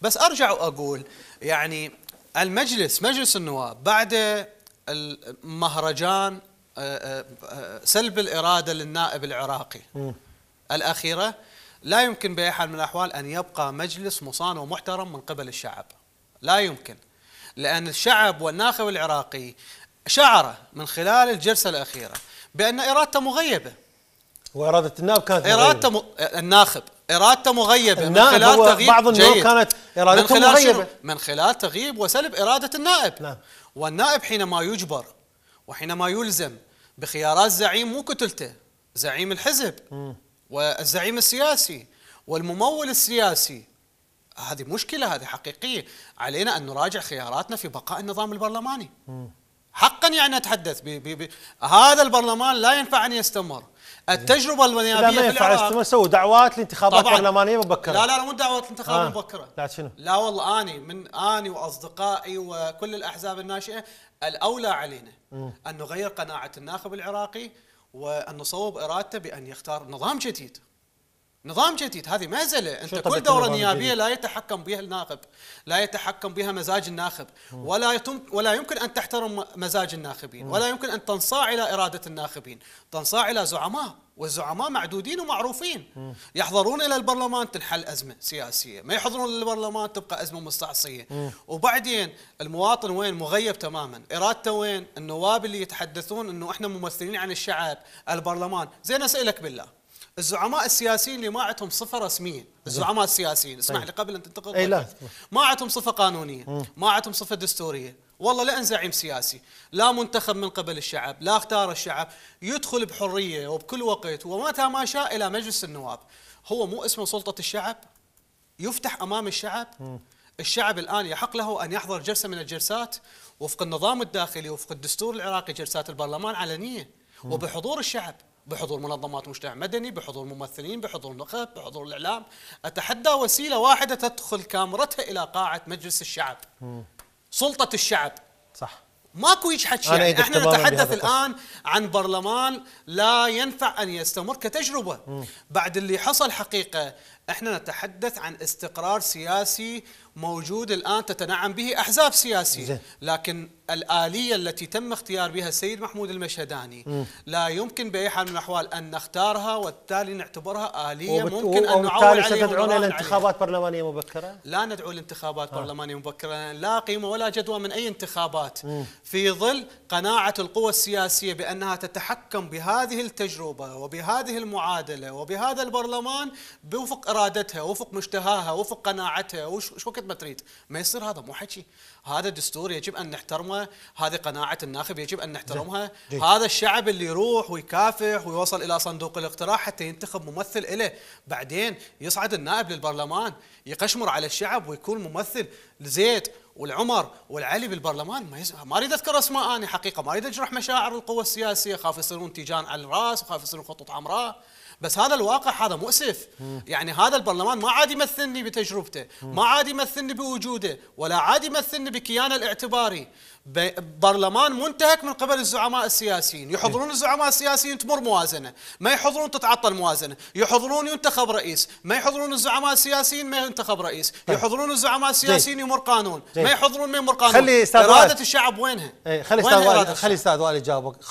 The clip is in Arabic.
بس ارجع واقول يعني المجلس مجلس النواب بعد المهرجان آه، آه، سلب الاراده للنائب العراقي الاخيره لا يمكن باي حال من الاحوال ان يبقى مجلس مصان ومحترم من قبل الشعب لا يمكن لان الشعب والناخب العراقي شعر من خلال الجلسه الاخيره بان ارادته مغيبه واراده النائب كانت مغيبه اراده م... الناخب إرادته مغيبة من خلال تغييب بعض النواب كانت إرادته من خلال مغيبة شنو؟ من خلال تغييب وسلب إرادة النائب نعم. والنائب حينما يجبر وحينما يلزم بخيارات زعيم مو كتلته زعيم الحزب م. والزعيم السياسي والممول السياسي هذه مشكلة هذه حقيقية علينا أن نراجع خياراتنا في بقاء النظام البرلماني م. حقا يعني اتحدث بي بي بي هذا البرلمان لا ينفع ان يستمر التجربه النيابيه لا ما ينفع يستمر سووا دعوات لانتخابات برلمانيه مبكره لا لا لا مو دعوات انتخابات آه. مبكره لا شنو لا والله اني من اني واصدقائي وكل الاحزاب الناشئه الاولى علينا م. ان نغير قناعه الناخب العراقي وان نصوب ارادته بان يختار نظام جديد نظام جديد هذه مهزله انت كل دوره نيابيه لا يتحكم بها الناخب لا يتحكم بها مزاج الناخب ولا يتم ولا يمكن ان تحترم مزاج الناخبين ولا يمكن ان تنصاع الى اراده الناخبين تنصاع الى زعماء والزعماء معدودين ومعروفين يحضرون الى البرلمان تنحل ازمه سياسيه ما يحضرون للبرلمان تبقى ازمه مستعصيه وبعدين المواطن وين مغيب تماما ارادته وين النواب اللي يتحدثون انه احنا ممثلين عن الشعب البرلمان زين اسالك بالله الزعماء السياسيين اللي ما عندهم صفه رسميه الزعماء السياسيين اسمع طيب. لي قبل ان تنتقل اي لا طيب. ما عندهم صفه قانونيه ما عندهم صفه دستوريه والله لا زعيم سياسي لا منتخب من قبل الشعب لا اختار الشعب يدخل بحريه وبكل وقت ومتى ما شاء الى مجلس النواب هو مو اسمه سلطه الشعب يفتح امام الشعب الشعب الان يحق له ان يحضر جلسه من الجلسات وفق النظام الداخلي وفق الدستور العراقي جلسات البرلمان علنيه وبحضور الشعب بحضور منظمات مجتمع مدني بحضور ممثلين بحضور نخب بحضور الإعلام أتحدى وسيلة واحدة تدخل كاميرتها إلى قاعة مجلس الشعب مم. سلطة الشعب صح ماكو يجحد شيء يعني احنا نتحدث الان عن برلمان لا ينفع ان يستمر كتجربه مم. بعد اللي حصل حقيقه احنا نتحدث عن استقرار سياسي موجود الآن تتنعم به أحزاب سياسية لكن الآلية التي تم اختيار بها السيد محمود المشهداني لا يمكن بأي حال من الأحوال أن نختارها وبالتالي نعتبرها آلية ممكن أن نعول عليها ستدعون إلى انتخابات برلمانية مبكرة؟ لا ندعو لانتخابات آه. برلمانية مبكرة لا قيمة ولا جدوى من أي انتخابات في ظل قناعة القوى السياسية بأنها تتحكم بهذه التجربة وبهذه المعادلة وبهذا البرلمان بوفق إرادتها وفق مشتهاها وفق قناعتها وش وقت ما تريد ما يصير هذا مو حكي هذا دستور يجب ان نحترمه هذه قناعه الناخب يجب ان نحترمها دي. هذا الشعب اللي يروح ويكافح ويوصل الى صندوق الاقتراع حتى ينتخب ممثل له بعدين يصعد النائب للبرلمان يقشمر على الشعب ويكون ممثل لزيد والعمر والعلي بالبرلمان ما, يز... ما اريد اذكر اسماء انا حقيقه ما اريد اجرح مشاعر القوى السياسيه خاف يصيرون تيجان على الراس وخاف يصيرون خطوط حمراء بس هذا الواقع هذا مؤسف يعني هذا البرلمان ما عاد يمثلني بتجربته ما عاد يمثلني بوجوده ولا عاد يمثلني بكيانه الاعتباري برلمان منتهك من قبل الزعماء السياسيين يحضرون الزعماء السياسيين تمر موازنة ما يحضرون تتعطل موازنة يحضرون ينتخب رئيس ما يحضرون الزعماء السياسيين ما ينتخب رئيس طيب. يحضرون الزعماء السياسيين يمر قانون ما يحضرون ما يمر قانون خلي إيه، إرادة الشعب وينها خلي استاذ خلي استاذ والي يجاوبك